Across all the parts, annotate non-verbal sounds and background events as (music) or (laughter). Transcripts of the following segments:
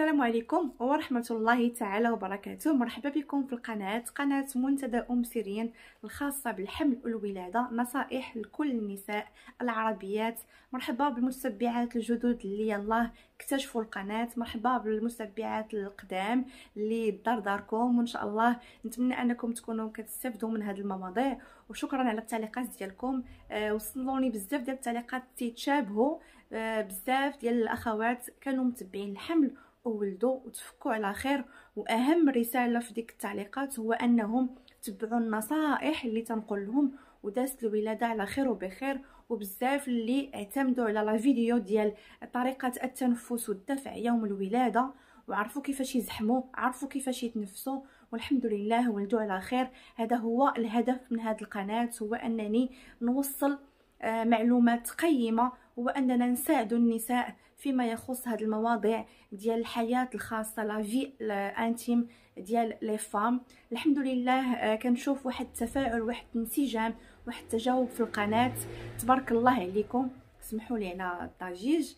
السلام عليكم ورحمة الله تعالى وبركاته مرحبا بكم في القناة قناة منتدى أم سيرين الخاصة بالحمل والولادة نصائح لكل النساء العربيات مرحبا بالمتبعات الجدد اللي يلاه اكتشفوا القناة مرحبا بالمتبعات القدام اللي دار داركم وإن شاء الله نتمنى أنكم تكونوا كتستافدوا من هذه المواضيع وشكرا على التعليقات ديالكم أه وصلوني بزاف ديال التعليقات تيتشابهوا أه بزاف ديال الاخوات كانوا متبعين الحمل وولدوا وتفكوا على خير واهم رساله في ديك التعليقات هو انهم تبعوا النصائح اللي تنقول لهم ودازت الولاده على خير وبخير وبزاف اللي اعتمدوا على لا فيديو ديال طريقه التنفس والدفع يوم الولاده وعرفوا كيفاش يزحموا عرفوا كيفاش يتنفسوا والحمد لله ولدوا على خير هذا هو الهدف من هذه القناه هو انني نوصل آه، معلومات قيمه هو اننا نساعد النساء فيما يخص هذه المواضيع ديال الحياه الخاصه لا في انتيم ديال لي فام الحمد لله آه، كنشوف واحد التفاعل واحد الانسجام واحد التجاوب في القناه تبارك الله عليكم سمحوا لي على الضجيج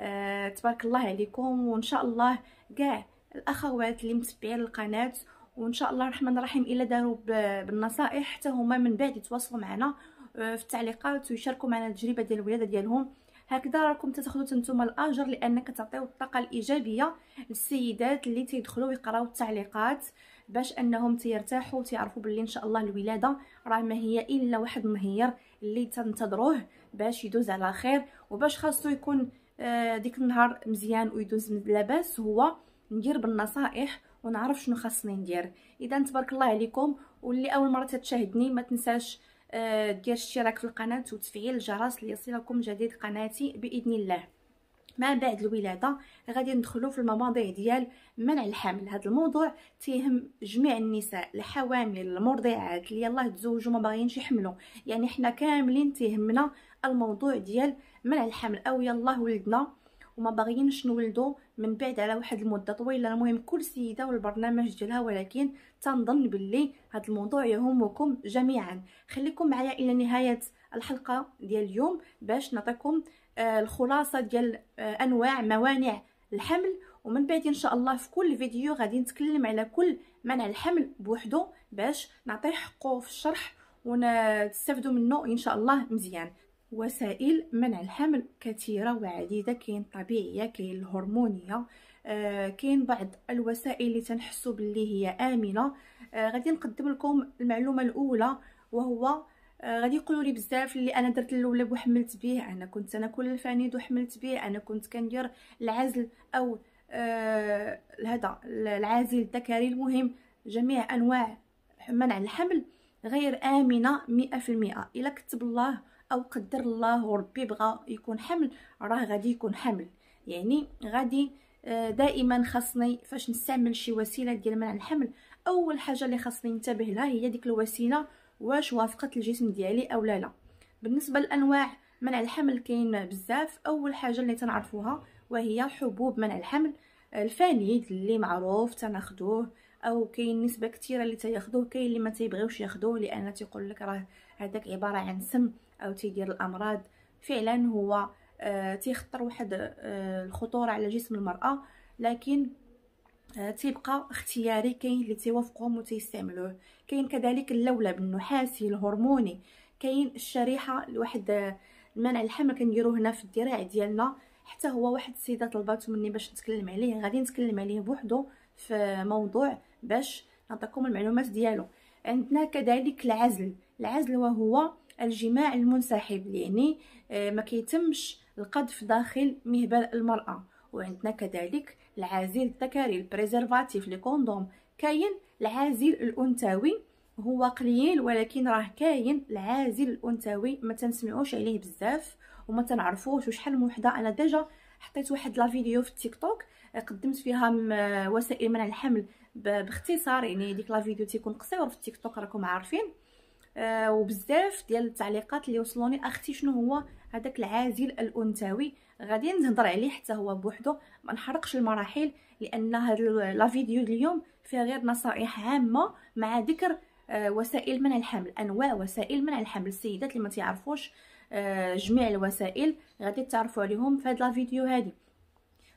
أه، تبارك الله عليكم وان شاء الله كاع الاخوات اللي متبعين القناه وان شاء الله الرحمن الرحيم الا داروا بالنصائح حتى هما من بعد يتواصلوا معنا آه، في التعليقات ويشاركوا معنا التجربه ديال الولاده ديالهم هكذا راكم تاخذوا نتوما الاجر لان كتعطيو الطاقه الايجابيه للسيدات اللي تيدخلوا يقراو التعليقات باش انهم تيرتاحوا وتيعرفوا باللي ان شاء الله الولاده راه ما هي الا واحد النهير اللي تنتظروه باش يدوز على خير وباش خاصو يكون آه، ديك النهار مزيان ويدوز لاباس هو ندير بالنصائح ونعرف شنو خاصني ندير اذا تبارك الله عليكم واللي اول مره تتشاهدني ما تنساش آه، ديال الاشتراك في القناه وتفعيل الجرس ليصلكم جديد قناتي باذن الله ما بعد الولاده غادي ندخلو في المواضيع ديال منع الحمل هذا الموضوع تيهم جميع النساء الحوامل المرضعات اللي يلاه تزوجوا ما باغيينش يحملوا يعني حنا كاملين تيهمنا الموضوع ديال منع الحمل او يلاه ولدنا وما باغيينش نولدوا من بعد على واحد المده طويله المهم كل سيده والبرنامج ديالها ولكن تنظن باللي هذا الموضوع يهمكم جميعا خليكم معايا الى نهايه الحلقه ديال اليوم باش نعطيكم آه الخلاصه ديال آه انواع موانع الحمل ومن بعد ان شاء الله في كل فيديو غادي نتكلم على كل منع الحمل بوحدو باش نعطيه حقه في الشرح ونستافدوا منه ان شاء الله مزيان وسائل منع الحمل كثيره وعديده كاين طبيعيه كاين الهرمونيه آه كاين بعض الوسائل اللي تنحسوا باللي هي امنه آه غادي نقدم لكم المعلومه الاولى وهو آه، غادي يقولوا لي بزاف اللي انا درت اللولب وحملت به انا كنت ناكل الفانيد وحملت به انا كنت كندير العزل او آه هذا العازل الذكري المهم جميع انواع منع الحمل غير امنه 100% الا كتب الله او قدر الله وربي بغى يكون حمل راه غادي يكون حمل يعني غادي آه، دائما خاصني فاش نستعمل شي وسيله ديال منع الحمل اول حاجه اللي خاصني ننتبه لها هي ديك الوسيله واش وافقت الجسم ديالي او لا لا بالنسبه لانواع منع الحمل كاين بزاف اول حاجه اللي تنعرفوها وهي حبوب منع الحمل آه، الفانيد اللي معروف تناخدوه او كاين نسبه كثيره اللي تياخذوه كاين اللي ما تيبغيوش ياخذوه لان تيقول لك راه هذاك عباره عن سم او تيدير الامراض فعلا هو آه تيخطر واحد آه الخطوره على جسم المراه لكن آه تيبقى اختياري كاين اللي تيوافقهم وتيستعملوه كاين كذلك اللولب النحاسي الهرموني كاين الشريحه لواحد آه، منع الحمل كنديروه هنا في الذراع ديالنا حتى هو واحد السيده طلباتو مني باش نتكلم عليه غادي نتكلم عليه بوحدو في موضوع باش نعطيكم المعلومات ديالو عندنا كذلك العزل العزل وهو الجماع المنسحب يعني ما كيتمش القذف داخل مهبل المرأة وعندنا كذلك العازل الذكري البريزرفاتيف لي كوندوم كاين العازل الانثوي هو قليل ولكن راه كاين العازل الانثوي ما تنسمعوش عليه بزاف وما تنعرفوش وشحال من وحده انا ديجا حطيت واحد لا فيديو في التيك توك قدمت فيها وسائل منع الحمل باختصار يعني ديك لا فيديو تيكون قصير في التيك توك راكم عارفين آه، وبزاف ديال التعليقات اللي وصلوني اختي شنو هو هذاك العازل الانثوي غادي نهضر عليه حتى هو بوحدو ما نحرقش المراحل لان هاد لا فيديو اليوم فيها غير نصائح عامه مع ذكر آه، وسائل منع الحمل انواع وسائل منع الحمل السيدات اللي ما تعرفوش آه، جميع الوسائل غادي تعرفوا عليهم في هاد لا فيديو هادي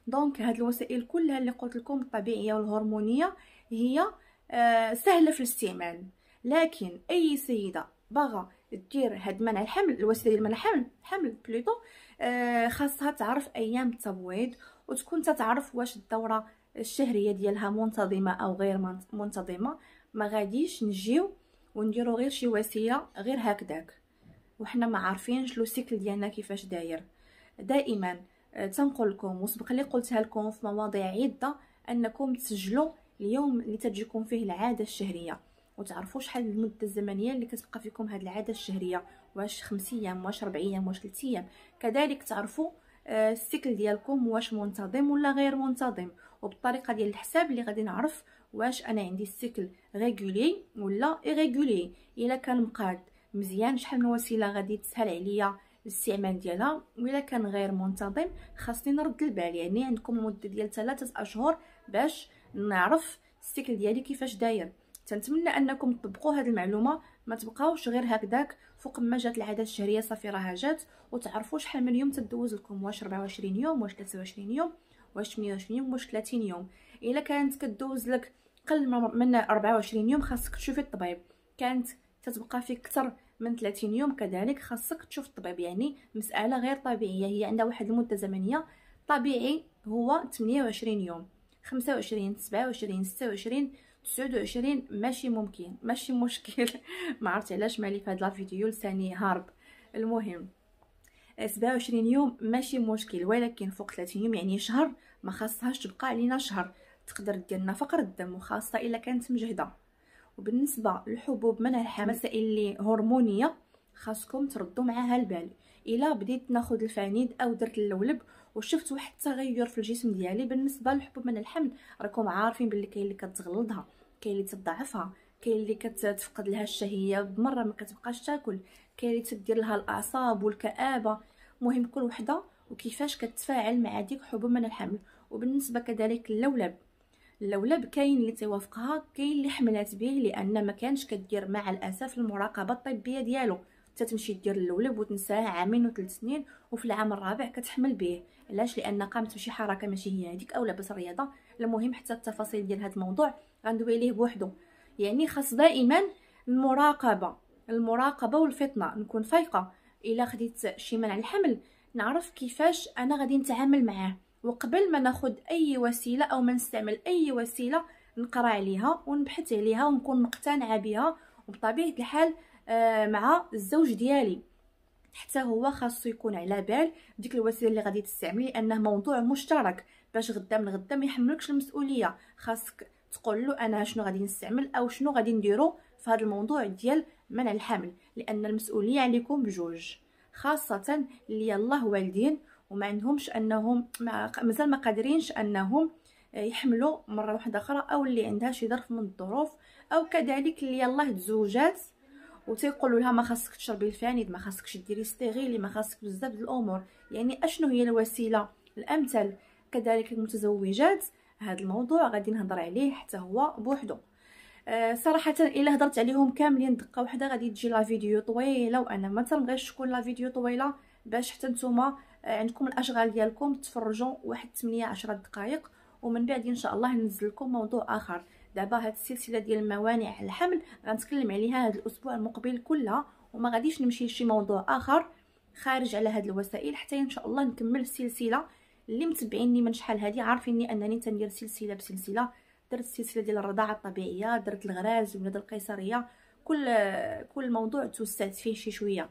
دونك هاد الوسائل كلها اللي قلت لكم الطبيعيه والهرمونيه هي آه، سهله في الاستعمال لكن اي سيده باغا دير هاد منع الحمل الوسائل منع الحمل حمل بلوتو آه، خاصها تعرف ايام التبويض وتكون تتعرف واش الدوره الشهريه ديالها منتظمه او غير منتظمه ما غاديش نجيو ونديرو غير شي وسيله غير هكذاك وحنا ما عارفينش لو سيكل ديالنا كيفاش داير دائما آه، تنقول لكم وسبق لي قلتها لكم في مواضيع عده انكم تسجلوا اليوم اللي تجيكم فيه العاده الشهريه وتعرفوا شحال المده الزمنيه اللي كتبقى فيكم هاد العاده الشهريه واش 5 ايام واش 4 ايام واش 3 ايام كذلك تعرفوا آه، السيكل ديالكم واش منتظم ولا غير منتظم وبالطريقه ديال الحساب اللي غادي نعرف واش انا عندي السيكل ريغولي ولا ايريغولي الا كان مقاد مزيان شحال من وسيله غادي تسهل عليا الاستعمال ديالها ولا كان غير منتظم خاصني نرد البال يعني عندكم مده ديال ثلاثة اشهر باش نعرف السيكل ديالي كيفاش داير تنتمنى انكم تطبقوا هذه المعلومه ما تبقاوش غير هكذاك فوق ما جات العاده الشهريه صافي راها جات وتعرفوا شحال من يوم تدوز لكم واش 24 يوم واش 23 يوم واش 28 يوم واش 30 يوم الا كانت كدوز لك قل من 24 يوم خاصك تشوفي الطبيب كانت تتبقى فيك اكثر من 30 يوم كذلك خاصك تشوف الطبيب يعني مساله غير طبيعيه هي عندها واحد المده زمنيه طبيعي هو 28 يوم 25 27 26 29 ماشي ممكن ماشي مشكل (laughs) ما عرفت علاش مالي في هاد الفيديو لساني هارب المهم 27 يوم ماشي مشكل ولكن فوق 30 يوم يعني شهر ما خاصهاش تبقى علينا شهر تقدر دير لنا فقر الدم وخاصه الا كانت مجهده وبالنسبه للحبوب منها مسائل اللي هرمونيه خاصكم تردوا معاها البال الا بديت ناخذ الفانيد او درت اللولب وشفت واحد التغير في الجسم ديالي بالنسبه للحبوب من الحمل راكم عارفين باللي كاين اللي كتغلظها كاين اللي تضعفها كاين اللي كتفقد لها الشهيه بمره ما كتبقاش تاكل كاين اللي تدير لها الاعصاب والكابه مهم كل وحده وكيفاش كتفاعل مع ديك حبوب من الحمل وبالنسبه كذلك اللولب اللولب كاين اللي توافقها كاين اللي حملات به لان ما كانش كدير مع الاسف المراقبه الطبيه ديالو تتمشي دير اللولب وتنساه عامين وثلاث سنين وفي العام الرابع كتحمل به علاش لان قامت بشي حركه ماشي هي هذيك او لابس رياضه المهم حتى التفاصيل ديال هذا الموضوع غندوي ليه بوحدو يعني خاص دائما المراقبه المراقبه والفطنه نكون فايقه الا خديت شي منع الحمل نعرف كيفاش انا غادي نتعامل معاه وقبل ما ناخد اي وسيله او ما نستعمل اي وسيله نقرا عليها ونبحث عليها ونكون مقتنعه بها وبطبيعه الحال آه، مع الزوج ديالي حتى هو خاصو يكون على بال ديك الوسيله اللي غادي تستعملي لانه موضوع مشترك باش غدا من غدا ما يحملكش المسؤوليه خاصك تقول له انا شنو غادي نستعمل او شنو غادي نديرو في هذا الموضوع ديال منع الحمل لان المسؤوليه عليكم بجوج خاصه اللي الله والدين وما عندهمش انهم مازال ما قادرينش انهم يحملوا مره واحده اخرى او اللي عندها شي ظرف من الظروف او كذلك اللي يلاه تزوجات وتيقولوا لها ما خاصك تشربي الفانيد ما خاصكش ديري ستيريلي ما خاصك بزاف الامور يعني اشنو هي الوسيله الامثل كذلك المتزوجات هذا الموضوع غادي نهضر عليه حتى هو بوحدو أه صراحه الا هضرت عليهم كاملين دقه واحده غادي تجي لا فيديو طويله وانا ما تنبغيش تكون لا فيديو طويله باش حتى نتوما عندكم الاشغال ديالكم تفرجوا واحد 8 10 دقائق ومن بعد ان شاء الله ننزل لكم موضوع اخر دابا هاد السلسله ديال الموانع الحمل غنتكلم عليها هاد الاسبوع المقبل كلها وما غاديش نمشي لشي موضوع اخر خارج على هاد الوسائل حتى ان شاء الله نكمل السلسله اللي متبعيني من شحال هادي عارفيني انني تندير سلسله بسلسله درت السلسله ديال الرضاعه الطبيعيه درت الغراز ولاد القيصريه كل كل موضوع توسعت فيه شي شويه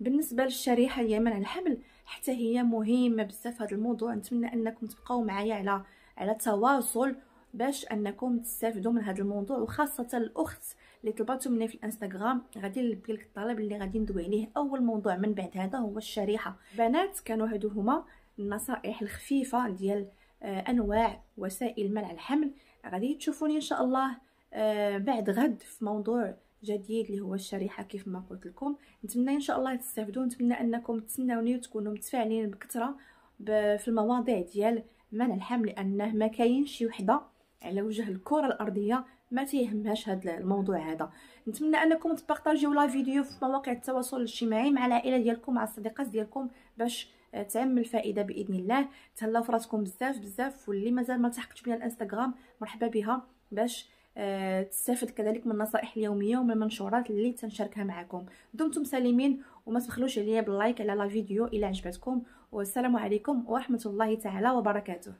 بالنسبه للشريحه اليمن على الحمل حتى هي مهمه بزاف هذا الموضوع نتمنى انكم تبقاو معايا على على تواصل باش انكم تستافدوا من هذا الموضوع وخاصه الاخت اللي طلباتو مني في الانستغرام غادي نلبي لك الطلب اللي غادي ندوي عليه اول موضوع من بعد هذا هو الشريحه بنات كانوا هادو هما النصائح الخفيفه ديال آه، انواع وسائل منع الحمل غادي تشوفوني ان شاء الله آه، بعد غد في موضوع جديد اللي هو الشريحه كيف ما قلت لكم نتمنى ان شاء الله تستافدوا نتمنى انكم تسناوني وتكونوا متفاعلين بكثره في المواضيع ديال منع الحمل لانه ما كاين شي وحده على وجه الكره الارضيه ما تيهمهاش هذا الموضوع هذا نتمنى انكم تبارطاجيو لا فيديو في مواقع التواصل الاجتماعي مع العائله ديالكم مع الصديقات ديالكم باش تعم الفائده باذن الله تهلاو فراسكم بزاف بزاف واللي مازال ما التحقتش بيا الانستغرام مرحبا بها باش آه، تستفد كذلك من النصائح اليوميه ومن المنشورات اللي تنشاركها معكم دمتم سالمين وما تبخلوش عليا باللايك على لا فيديو الى عجبتكم والسلام عليكم ورحمه الله تعالى وبركاته